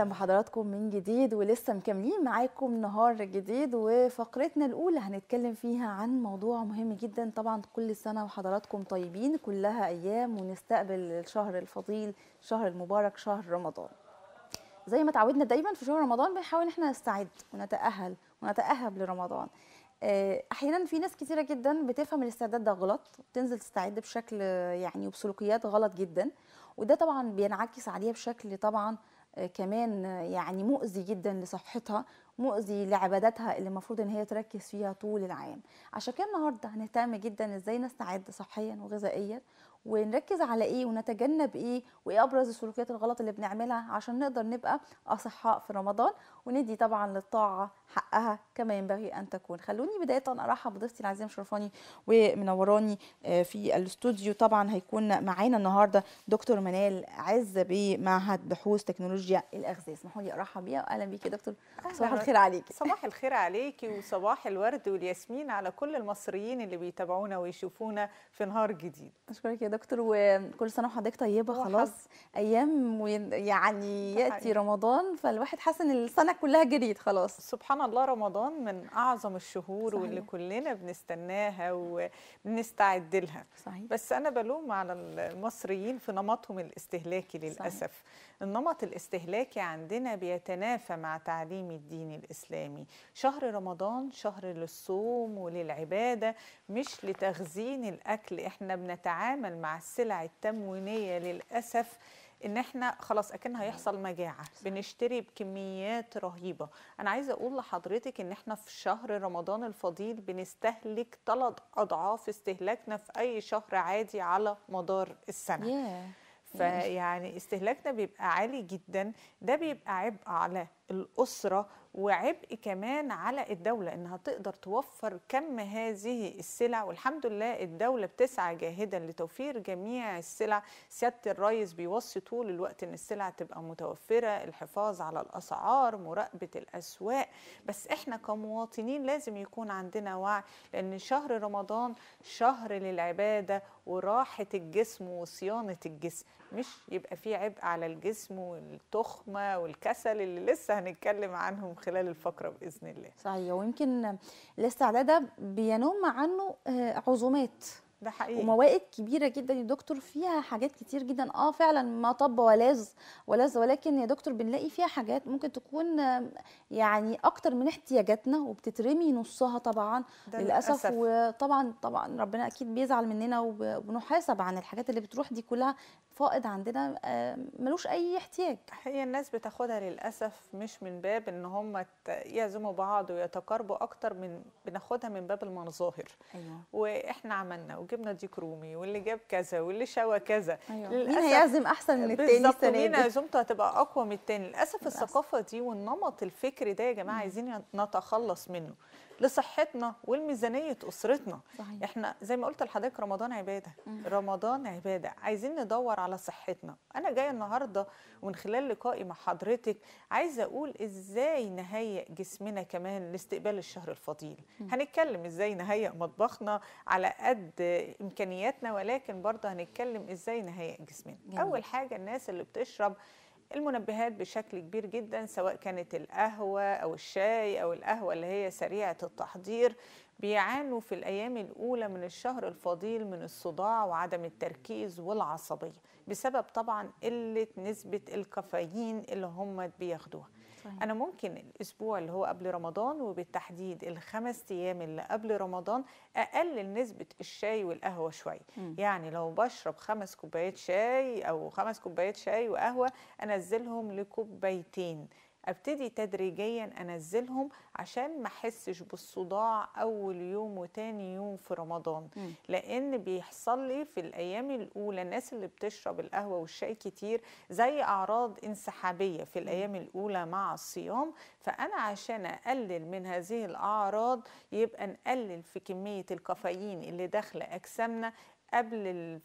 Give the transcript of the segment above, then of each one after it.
اهلا بحضراتكم من جديد ولسه مكملين معاكم نهار جديد وفقرتنا الاولى هنتكلم فيها عن موضوع مهم جدا طبعا كل سنه وحضراتكم طيبين كلها ايام ونستقبل الشهر الفضيل شهر المبارك شهر رمضان زي ما تعودنا دايما في شهر رمضان بنحاول احنا نستعد ونتاهل ونتاهب لرمضان آه، احيانا في ناس كثيره جدا بتفهم الاستعداد ده غلط بتنزل تستعد بشكل يعني وبسلوكيات غلط جدا وده طبعا بينعكس عليها بشكل طبعا آه، كمان آه، يعني مؤذي جدا لصحتها مؤذي لعباداتها اللي المفروض ان هي تركز فيها طول العام عشان كده النهارده هنهتم جدا ازاي نستعد صحيا وغذائيا ونركز على ايه ونتجنب ايه وايه ابرز السلوكيات الغلط اللي بنعملها عشان نقدر نبقى اصحاء في رمضان وندي طبعا للطاعه حقها كما ينبغي ان تكون خلوني بدايه ارحب بضيفتي العزيزه مشرفاني ومنوراني آه، في الاستوديو طبعا هيكون معانا النهارده دكتور منال عز بمعهد بحوث تكنولوجيا الاغذيه اسمحوا لي ارحب بيها واهلا بيكي يا دكتور صباح الخير عليكي صباح الخير عليكي وصباح الورد والياسمين على كل المصريين اللي بيتابعونا ويشوفونا في نهار جديد اشكرك دكتور وكل سنه وحضرتك طيبه خلاص ايام يعني ياتي رمضان فالواحد حاسس ان السنه كلها جريت خلاص سبحان الله رمضان من اعظم الشهور صحيح. واللي كلنا بنستناها وبنستعد لها صحيح. بس انا بلوم على المصريين في نمطهم الاستهلاكي للاسف صحيح. النمط الاستهلاكي عندنا بيتنافى مع تعليم الدين الاسلامي شهر رمضان شهر للصوم وللعباده مش لتخزين الاكل احنا بنتعامل مع السلع التموينيه للاسف ان احنا خلاص اكن هيحصل مجاعه بنشتري بكميات رهيبه انا عايزه اقول لحضرتك ان احنا في شهر رمضان الفضيل بنستهلك ثلاث اضعاف استهلاكنا في اي شهر عادي على مدار السنه فيعني استهلاكنا بيبقى عالي جدا ده بيبقى عبء على الاسره وعبء كمان على الدولة إنها تقدر توفر كم هذه السلع والحمد لله الدولة بتسعى جاهدا لتوفير جميع السلع سيادة الرئيس بيوصي طول الوقت إن السلع تبقى متوفرة الحفاظ على الأسعار مراقبة الأسواق بس إحنا كمواطنين لازم يكون عندنا وعي لأن شهر رمضان شهر للعبادة وراحة الجسم وصيانة الجسم مش يبقى فيه عبء على الجسم والتخمة والكسل اللي لسه هنتكلم عنهم خلال الفقرة بإذن الله صحيح ويمكن الاستعداد ده بينم عنه آه، عزومات ده حقيقي وموائد كبيره جدا يا دكتور فيها حاجات كتير جدا اه فعلا ما طب ولاذ ولاز ولكن يا دكتور بنلاقي فيها حاجات ممكن تكون يعني اكتر من احتياجاتنا وبتترمي نصها طبعا للاسف وطبعا طبعا ربنا اكيد بيزعل مننا وبنحاسب عن الحاجات اللي بتروح دي كلها فائض عندنا آه، ملوش اي احتياج هي الناس بتاخدها للاسف مش من باب ان هم يعزموا بعض ويتقاربوا اكتر من بناخدها من باب المظاهر أيوة. واحنا عملنا جبنا ديك رومي واللي جاب كذا واللي شوى كذا أيوة. مين هيعزم احسن من التاني السنه دي مين عزومته هتبقى اقوى من التاني للاسف الثقافه دي والنمط الفكري ده يا جماعه عايزين نتخلص منه لصحتنا ولميزانيه اسرتنا صحيح. احنا زي ما قلت لحضرتك رمضان عباده مم. رمضان عباده عايزين ندور على صحتنا انا جايه النهارده ومن خلال لقائي مع حضرتك عايزه اقول ازاي نهيئ جسمنا كمان لاستقبال الشهر الفضيل مم. هنتكلم ازاي نهيئ مطبخنا على قد امكانياتنا ولكن برضه هنتكلم ازاي نهيئ جسمنا جميل. اول حاجه الناس اللي بتشرب المنبهات بشكل كبير جدا سواء كانت القهوة أو الشاي أو القهوة اللي هي سريعة التحضير بيعانوا في الأيام الأولى من الشهر الفضيل من الصداع وعدم التركيز والعصبية بسبب طبعا قلة نسبة الكافيين اللي هم بياخدوها صحيح. انا ممكن الاسبوع اللي هو قبل رمضان وبالتحديد الخمس ايام اللي قبل رمضان اقلل نسبه الشاي والقهوه شويه يعني لو بشرب خمس كوبايات شاي او خمس كوبايات شاي وقهوه انزلهم لكوبايتين ابتدي تدريجيا انزلهم عشان ما احسش بالصداع اول يوم وتاني يوم في رمضان م. لان بيحصل لي في الايام الاولى الناس اللي بتشرب القهوه والشاي كتير زي اعراض انسحابيه في الايام الاولى مع الصيام فانا عشان اقلل من هذه الاعراض يبقى نقلل في كميه الكافيين اللي داخله اجسامنا قبل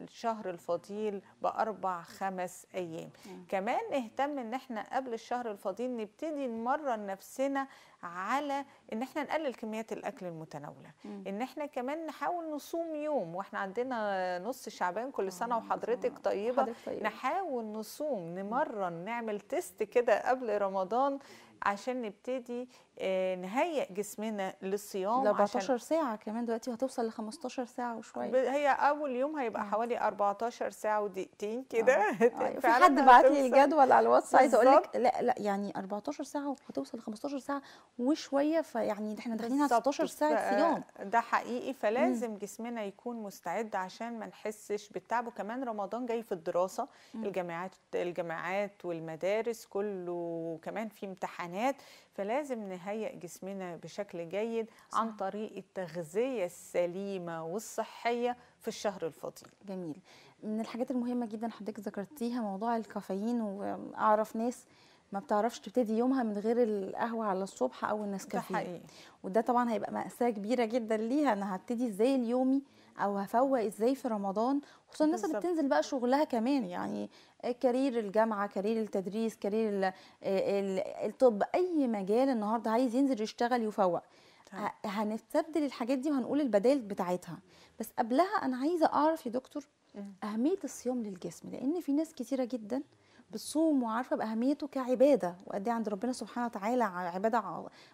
الشهر الفضيل باربع خمس ايام كمان نهتم ان احنا قبل الشهر الفضيل نبتدي نمرن نفسنا على ان احنا نقلل كميات الاكل المتناوله ان احنا كمان نحاول نصوم يوم واحنا عندنا نص شعبان كل آه، سنه وحضرتك طيبه حضرتك نحاول نصوم نمرن نعمل تيست كده قبل رمضان عشان نبتدي آه، نهيئ جسمنا للصيام 14 ساعه كمان دلوقتي هتوصل ل 15 ساعه وشويه هي اول يوم هيبقى حوالي 14 ساعه ودقيقتين آه. كده أيوة، في حد بعت لي الجدول على الواتس عايزه اقول لك لا لا يعني 14 ساعه وهتوصل ل 15 ساعه وشويه فيعني احنا داخلين على 16 ساعه في صيام ده حقيقي إمم. فلازم مم. جسمنا يكون مستعد عشان ما نحسش بالتعب وكمان رمضان جاي في الدراسه مم. الجامعات الجامعات والمدارس كله كمان في امتحانات فلازم نهيئ جسمنا بشكل جيد صح. عن طريق التغذيه السليمه والصحيه في الشهر الفضيل جميل من الحاجات المهمه جدا حضرتك ذكرتيها موضوع الكافيين واعرف ناس ما بتعرفش تبتدي يومها من غير القهوه على الصبح او النسكافيه ده حقيقي وده طبعا هيبقى مأساة كبيره جدا ليها انا هبتدي ازاي اليومي او هفوق ازاي في رمضان خصوصا الناس اللي بتنزل بقى شغلها كمان يعني كارير الجامعه كارير التدريس كارير آه، الطب اي مجال النهارده عايز ينزل يشتغل يفوق طيب. هنستبدل الحاجات دي وهنقول البدائل بتاعتها بس قبلها انا عايزه اعرف يا دكتور اهميه الصيام للجسم لان في ناس كتيره جدا بالصوم وعارفه باهميته كعباده وقد إيه عند ربنا سبحانه وتعالى عباده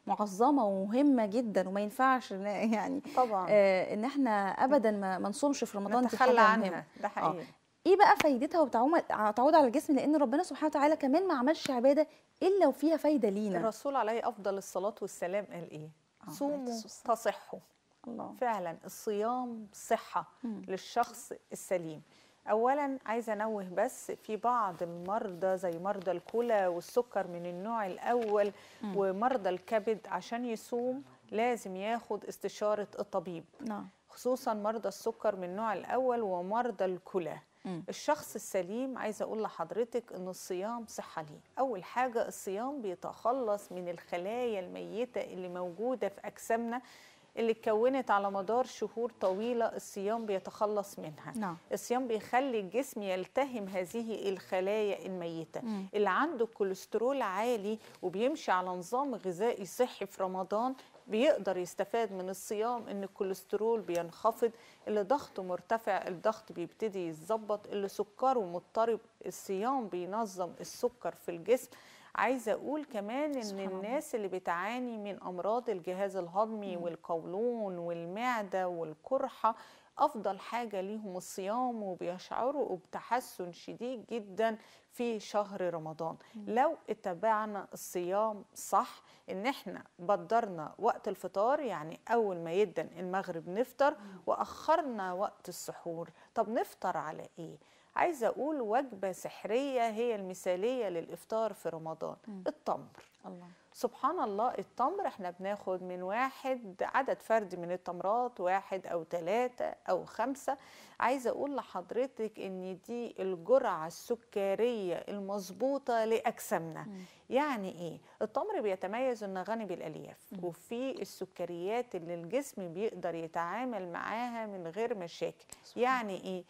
معظمه ومهمه جدا وما ينفعش يعني طبعا آه ان احنا ابدا ما نصومش في رمضان نتخلى عنها ده آه. حقيقي آه. ايه بقى فايدتها وتعود على الجسم لان ربنا سبحانه وتعالى كمان ما عملش عباده الا وفيها فايده لينا الرسول عليه افضل الصلاه والسلام قال ايه آه. صوموا تصحوا الله. فعلا الصيام صحه مم. للشخص السليم اولا عايزه انوه بس في بعض المرضى زي مرضى الكلى والسكر من النوع الاول م. ومرضى الكبد عشان يصوم لازم ياخد استشاره الطبيب نعم خصوصا مرضى السكر من النوع الاول ومرضى الكلى الشخص السليم عايزه اقول لحضرتك ان الصيام صحه ليه اول حاجه الصيام بيتخلص من الخلايا الميته اللي موجوده في اجسامنا اللي اتكونت على مدار شهور طويلة الصيام بيتخلص منها نعم. الصيام بيخلي الجسم يلتهم هذه الخلايا الميتة مم. اللي عنده كوليسترول عالي وبيمشي على نظام غذائي صحي في رمضان بيقدر يستفاد من الصيام ان الكوليسترول بينخفض اللي ضغطه مرتفع الضغط بيبتدي يتظبط اللي سكره مضطرب الصيام بينظم السكر في الجسم عايزه اقول كمان ان الناس اللي بتعاني من امراض الجهاز الهضمي مم. والقولون والمعده والقرحه افضل حاجه ليهم الصيام وبيشعروا بتحسن شديد جدا في شهر رمضان مم. لو اتبعنا الصيام صح ان احنا بدرنا وقت الفطار يعني اول ما يدن المغرب نفطر مم. واخرنا وقت السحور طب نفطر على ايه عايزه اقول وجبه سحريه هي المثاليه للافطار في رمضان م. التمر الله. سبحان الله التمر احنا بناخد من واحد عدد فردي من التمرات واحد او ثلاثة او خمسة عايزة اقول لحضرتك ان دي الجرعة السكرية المظبوطة لاجسامنا يعني ايه التمر بيتميز انه غني بالالياف وفي السكريات اللي الجسم بيقدر يتعامل معاها من غير مشاكل يعني ايه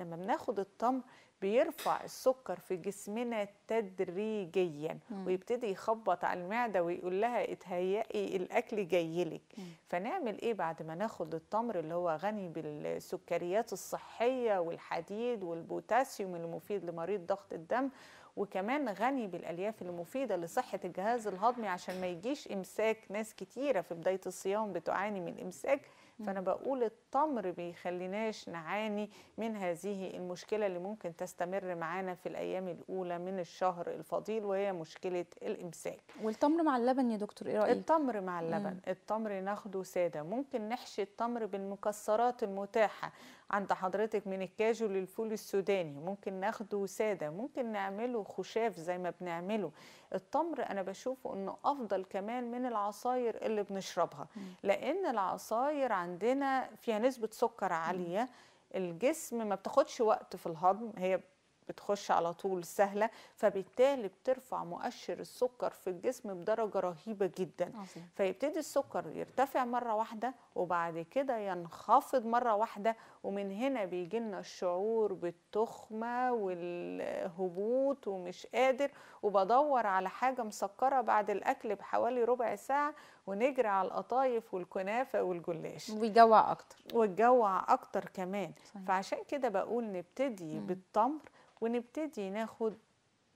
لما بناخد التمر بيرفع السكر في جسمنا تدريجيا مم. ويبتدي يخبط على المعده ويقول لها اتهيئي الاكل جاي لك فنعمل ايه بعد ما ناخد التمر اللي هو غني بالسكريات الصحيه والحديد والبوتاسيوم المفيد لمريض ضغط الدم وكمان غني بالالياف المفيده لصحه الجهاز الهضمي عشان ما يجيش امساك ناس كتيره في بدايه الصيام بتعاني من امساك فانا بقول التمر بيخليناش نعاني من هذه المشكله اللي ممكن تستمر معانا في الايام الاولى من الشهر الفضيل وهي مشكله الامساك والتمر مع اللبن يا دكتور ايه رايك التمر مع اللبن مم. التمر ناخده ساده ممكن نحشي التمر بالمكسرات المتاحه عند حضرتك من الكاجو للفول السوداني ممكن ناخده سادة ممكن نعمله خشاف زي ما بنعمله التمر أنا بشوفه أنه أفضل كمان من العصاير اللي بنشربها لأن العصاير عندنا فيها نسبة سكر عالية الجسم ما بتاخدش وقت في الهضم هي بتخش على طول سهلة فبالتالي بترفع مؤشر السكر في الجسم بدرجة رهيبة جدا عظيم. فيبتدي السكر يرتفع مرة واحدة وبعد كده ينخفض مرة واحدة ومن هنا بيجي لنا الشعور بالتخمة والهبوط ومش قادر وبدور على حاجة مسكرة بعد الأكل بحوالي ربع ساعة ونجري على القطايف والكنافة والجلاش ويجوع أكتر ويجوع أكتر كمان صحيح. فعشان كده بقول نبتدي مم. بالتمر ونبتدي ناخد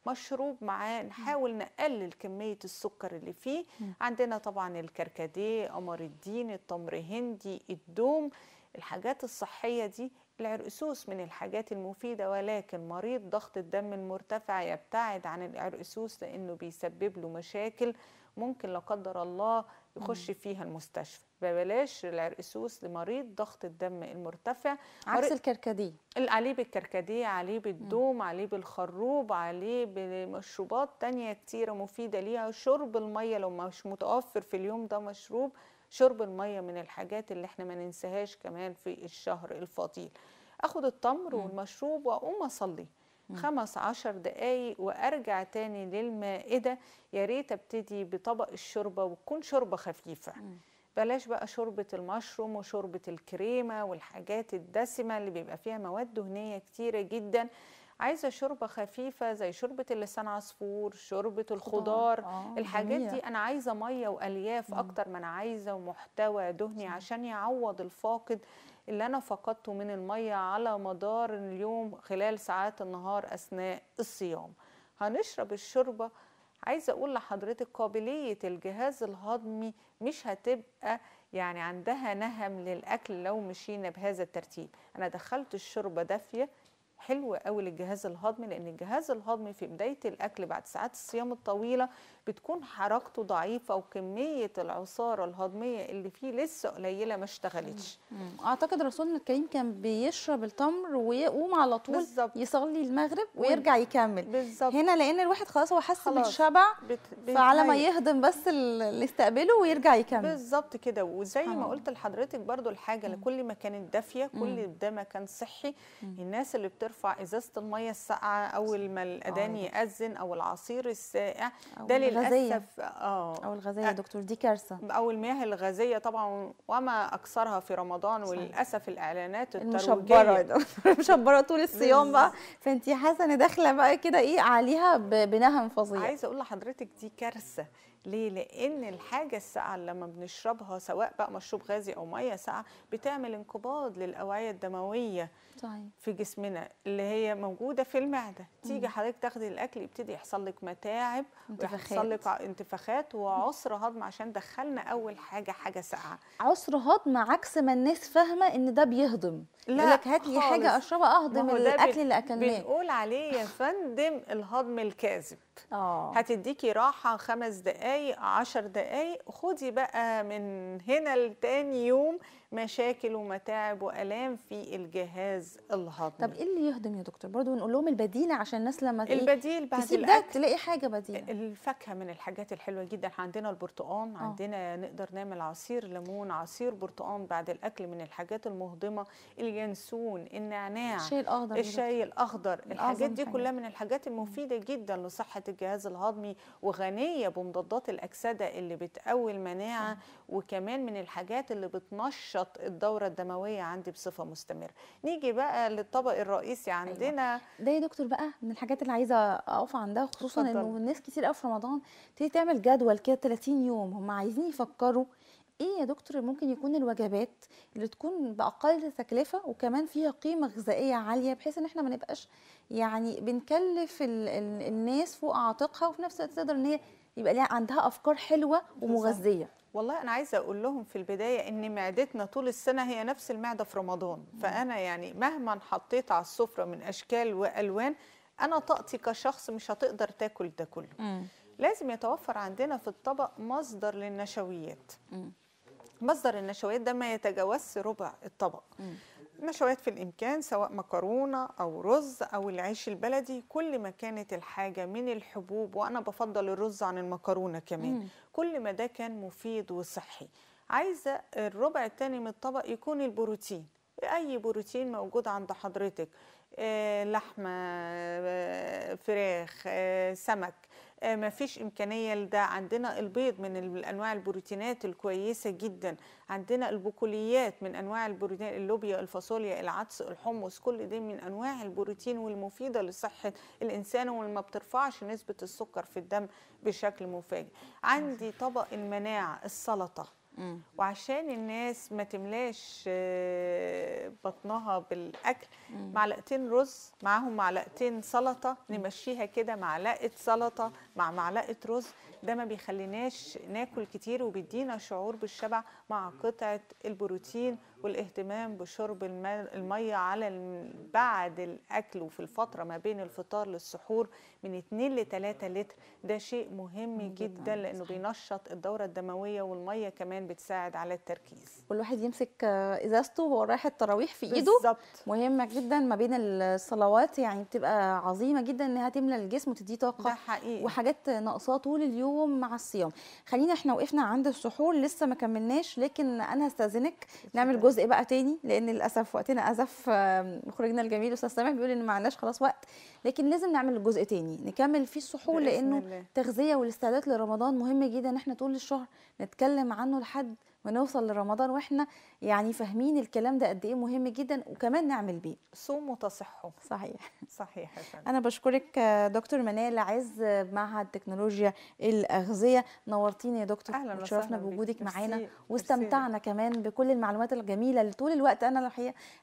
مشروب معاه نحاول نقلل كمية السكر اللي فيه عندنا طبعا الكركديه قمر الدين التمر هندي الدوم الحاجات الصحية دي العرقسوس من الحاجات المفيدة ولكن مريض ضغط الدم المرتفع يبتعد عن العرقسوس لأنه بيسبب له مشاكل ممكن لا قدر الله يخش فيها المستشفى ببلاش العرقسوس لمريض ضغط الدم المرتفع عكس الكركديه عليه بالكركديه عليه بالدوم م. عليه بالخروب عليه بمشروبات تانية كتيرة مفيدة ليها شرب المية لو مش متوفر في اليوم ده مشروب شرب المية من الحاجات اللي احنا ما ننساهاش كمان في الشهر الفضيل اخد التمر م. والمشروب واقوم اصلي خمس عشر دقايق وارجع تاني للمائده يا ريت ابتدي بطبق الشوربه وتكون شوربه خفيفه بلاش بقى شوربة المشروم وشوربة الكريمة والحاجات الدسمة اللي بيبقى فيها مواد دهنية كتيرة جدا عايزه شوربه خفيفه زي شوربه اللسان عصفور شوربه الخضار آه الحاجات دي انا عايزه ميه والياف مم. اكتر ما انا عايزه ومحتوى دهني صح. عشان يعوض الفاقد اللي انا فقدته من الميه على مدار اليوم خلال ساعات النهار اثناء الصيام هنشرب الشوربه عايزه اقول لحضرتك قابليه الجهاز الهضمي مش هتبقى يعني عندها نهم للاكل لو مشينا بهذا الترتيب انا دخلت الشوربه دافيه حلوه قوي للجهاز الهضمي لان الجهاز الهضمي في بدايه الاكل بعد ساعات الصيام الطويله بتكون حركته ضعيفه وكميه العصاره الهضميه اللي فيه لسه قليله ما اشتغلتش اعتقد رسولنا الكريم كان بيشرب التمر ويقوم على طول بالزبط. يصلي المغرب ويرجع يكمل بالزبط. هنا لان الواحد خلاص هو حس بالشبع بت... فعلى ما يهضم بس اللي استقبله ويرجع يكمل بالظبط كده وزي ما قلت لحضرتك برضو الحاجه لكل ما كانت دافيه كل ده ما كان صحي الناس اللي بترفع ازازه الميه الساقعه اول ما الاذان ياذن او العصير الساقع ده للاسف اه او الغازيه يا دكتور دي كارثه او المياه الغازيه طبعا وما اكثرها في رمضان وللاسف الاعلانات المشبره مشبره طول الصيام بقى فانت حسنه داخله بقى كده ايه عليها بنهم فظيع عايزه اقول لحضرتك دي كارثه ليه؟ لأن الحاجة الساقعة اللي لما بنشربها سواء بقى مشروب غازي أو مية ساقعة بتعمل انقباض للأوعية الدموية صحيح. في جسمنا اللي هي موجودة في المعدة تيجي حضرتك تاخدي الأكل يبتدي يحصل لك متاعب يحصل لك انتفاخات وعسر هضم عشان دخلنا أول حاجة حاجة ساقعة عسر هضم عكس ما الناس فاهمة إن ده بيهضم لا يقول لك هات لي حاجة أشربها أهضم الأكل اللي أكلناه بنقول عليه يا فندم الهضم الكاذب أوه. هتديكي راحه خمس دقائق عشر دقائق خدي بقى من هنا لتاني يوم مشاكل ومتاعب والام في الجهاز الهضمي طب ايه اللي يهضم يا دكتور برضو نقول لهم البديلة عشان الناس لما البديل بعد تسيب ده تلاقي حاجه بديله الفاكهه من الحاجات الحلوه جدا عندنا البرتقان أوه. عندنا نقدر نعمل عصير ليمون عصير برتقان بعد الاكل من الحاجات المهضمه اليانسون النعناع الشاي الاخضر الشاي الاخضر الحاجات دي كلها من الحاجات المفيده جدا لصحه الجهاز الهضمي وغنيه بمضادات الاكسده اللي بتقوي المناعه وكمان من الحاجات اللي بتنشط الدوره الدمويه عندي بصفه مستمره نيجي بقى للطبق الرئيسي أيوة. عندنا أيوة. ده يا دكتور بقى من الحاجات اللي عايزه اقف عندها خصوصا انه الناس كتير قوي في رمضان تيجي تعمل جدول كده 30 يوم هم عايزين يفكروا ايه يا دكتور ممكن يكون الوجبات اللي تكون باقل تكلفه وكمان فيها قيمه غذائيه عاليه بحيث ان احنا ما نبقاش يعني بنكلف الـ الـ الناس فوق عاتقها وفي نفس الوقت تقدر ان هي يبقى ليها عندها افكار حلوه ومغذيه والله انا عايزه اقول لهم في البدايه ان معدتنا طول السنه هي نفس المعده في رمضان فانا يعني مهما حطيت على السفره من اشكال والوان انا طاقتي كشخص مش هتقدر تاكل ده كله لازم يتوفر عندنا في الطبق مصدر للنشويات مصدر النشويات ده ما يتجاوزش ربع الطبق نشويات في الامكان سواء مكرونه او رز او العيش البلدي كل ما كانت الحاجه من الحبوب وانا بفضل الرز عن المكرونه كمان مم. كل ما ده كان مفيد وصحي عايزه الربع الثاني من الطبق يكون البروتين اي بروتين موجود عند حضرتك آه لحمه آه فراخ آه سمك آه، ما فيش إمكانية لده عندنا البيض من أنواع البروتينات الكويسة جدا عندنا البقوليات من أنواع البروتين اللوبيا الفاصوليا العدس الحمص كل دي من أنواع البروتين والمفيدة لصحة الإنسان وما بترفعش نسبة السكر في الدم بشكل مفاجئ عندي طبق المناعة السلطة وعشان الناس ما تملاش آه، بطنها بالاكل معلقتين رز معاهم معلقتين سلطه نمشيها كده معلقه سلطه مع معلقه رز ده ما بيخليناش ناكل كتير وبيدينا شعور بالشبع مع قطعه البروتين والاهتمام بشرب الميه على بعد الاكل وفي الفتره ما بين الفطار للسحور من 2 ل 3 لتر ده شيء مهم جدا لانه بينشط الدوره الدمويه والميه كمان بتساعد على التركيز والواحد يمسك ازازته وهو رايح التراويح في ايده بالظبط مهمه جدا ما بين الصلوات يعني بتبقى عظيمه جدا انها تملى الجسم وتديه طاقه ده حقيقي حاجات ناقصاه طول اليوم مع الصيام خلينا احنا وقفنا عند السحور لسه ما كملناش لكن انا هستاذنك نعمل جزء بقى تاني لان للاسف وقتنا ازف مخرجنا الجميل استاذ سامح بيقول ان ما عندناش خلاص وقت لكن لازم نعمل جزء تاني نكمل فيه السحور لانه التغذيه والاستعداد لرمضان مهم جدا ان احنا طول الشهر نتكلم عنه لحد ونوصل لرمضان واحنا يعني فاهمين الكلام ده قد ايه مهم جدا وكمان نعمل بيه صوم وتصحوا صحيح صحيح انا بشكرك دكتور منال عز بمعهد تكنولوجيا الاغذيه نورتيني يا دكتور اهلا وشرفنا بوجودك معانا واستمتعنا كمان بكل المعلومات الجميله اللي طول الوقت انا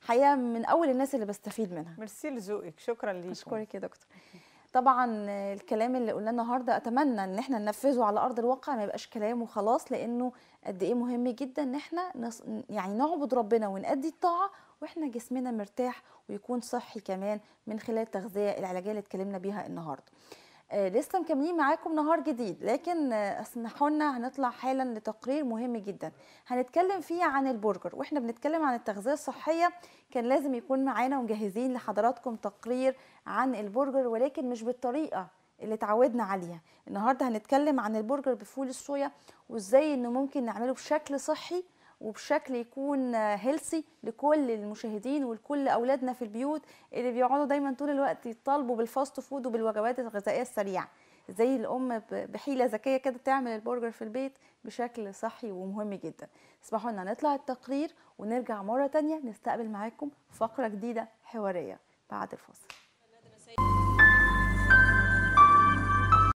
الحقيقه من اول الناس اللي بستفيد منها ميرسي لذوقك شكرا ليك اشكرك يا دكتور طبعا الكلام اللي قلناه النهارده اتمنى ان احنا ننفذه على ارض الواقع ما يبقاش كلام وخلاص لانه قد ايه مهم جدا ان احنا نص يعني نعبد ربنا ونأدي الطاعه واحنا جسمنا مرتاح ويكون صحي كمان من خلال التغذيه العلاجيه اللي اتكلمنا بيها النهارده آه، لسه مكملين معاكم نهار جديد لكن آه، اسمحوا لنا هنطلع حالا لتقرير مهم جدا هنتكلم فيه عن البرجر واحنا بنتكلم عن التغذيه الصحيه كان لازم يكون معانا ومجهزين لحضراتكم تقرير عن البرجر ولكن مش بالطريقه اللي اتعودنا عليها النهارده هنتكلم عن البرجر بفول الصويا وازاي انه ممكن نعمله بشكل صحي وبشكل يكون هيلسي لكل المشاهدين ولكل اولادنا في البيوت اللي بيقعدوا دايما طول الوقت يطالبوا بالفاست فود وبالوجبات الغذائيه السريعه زي الام بحيله ذكيه كده تعمل البرجر في البيت بشكل صحي ومهم جدا اسمحوا لنا نطلع التقرير ونرجع مره تانية نستقبل معاكم فقره جديده حواريه بعد الفاصل